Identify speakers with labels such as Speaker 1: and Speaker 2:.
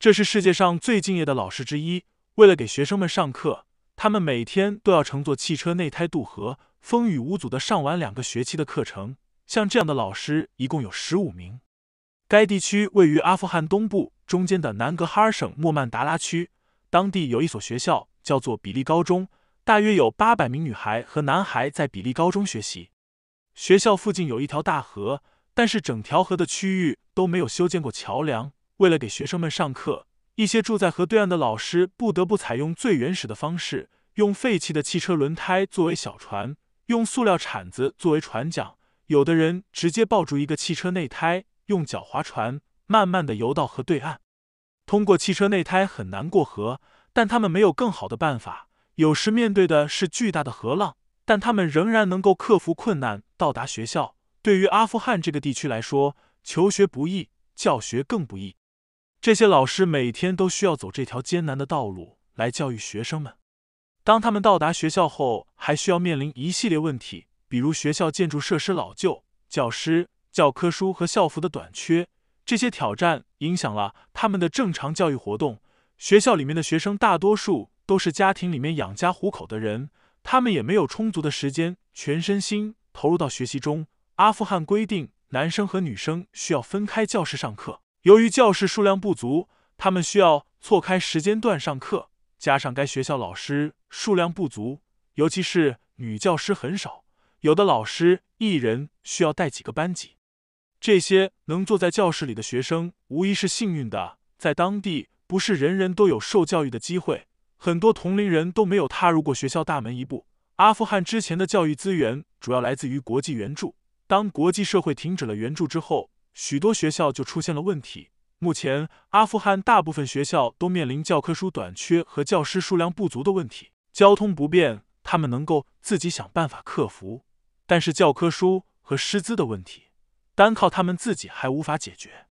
Speaker 1: 这是世界上最敬业的老师之一。为了给学生们上课，他们每天都要乘坐汽车内胎渡河，风雨无阻的上完两个学期的课程。像这样的老师一共有十五名。该地区位于阿富汗东部中间的南格哈尔省莫曼达拉区，当地有一所学校叫做比利高中，大约有八百名女孩和男孩在比利高中学习。学校附近有一条大河，但是整条河的区域都没有修建过桥梁。为了给学生们上课，一些住在河对岸的老师不得不采用最原始的方式，用废弃的汽车轮胎作为小船，用塑料铲子作为船桨。有的人直接抱住一个汽车内胎，用脚划船，慢慢地游到河对岸。通过汽车内胎很难过河，但他们没有更好的办法。有时面对的是巨大的河浪，但他们仍然能够克服困难到达学校。对于阿富汗这个地区来说，求学不易，教学更不易。这些老师每天都需要走这条艰难的道路来教育学生们。当他们到达学校后，还需要面临一系列问题，比如学校建筑设施老旧、教师、教科书和校服的短缺。这些挑战影响了他们的正常教育活动。学校里面的学生大多数都是家庭里面养家糊口的人，他们也没有充足的时间全身心投入到学习中。阿富汗规定，男生和女生需要分开教室上课。由于教室数量不足，他们需要错开时间段上课。加上该学校老师数量不足，尤其是女教师很少，有的老师一人需要带几个班级。这些能坐在教室里的学生无疑是幸运的。在当地，不是人人都有受教育的机会，很多同龄人都没有踏入过学校大门一步。阿富汗之前的教育资源主要来自于国际援助，当国际社会停止了援助之后。许多学校就出现了问题。目前，阿富汗大部分学校都面临教科书短缺和教师数量不足的问题。交通不便，他们能够自己想办法克服，但是教科书和师资的问题，单靠他们自己还无法解决。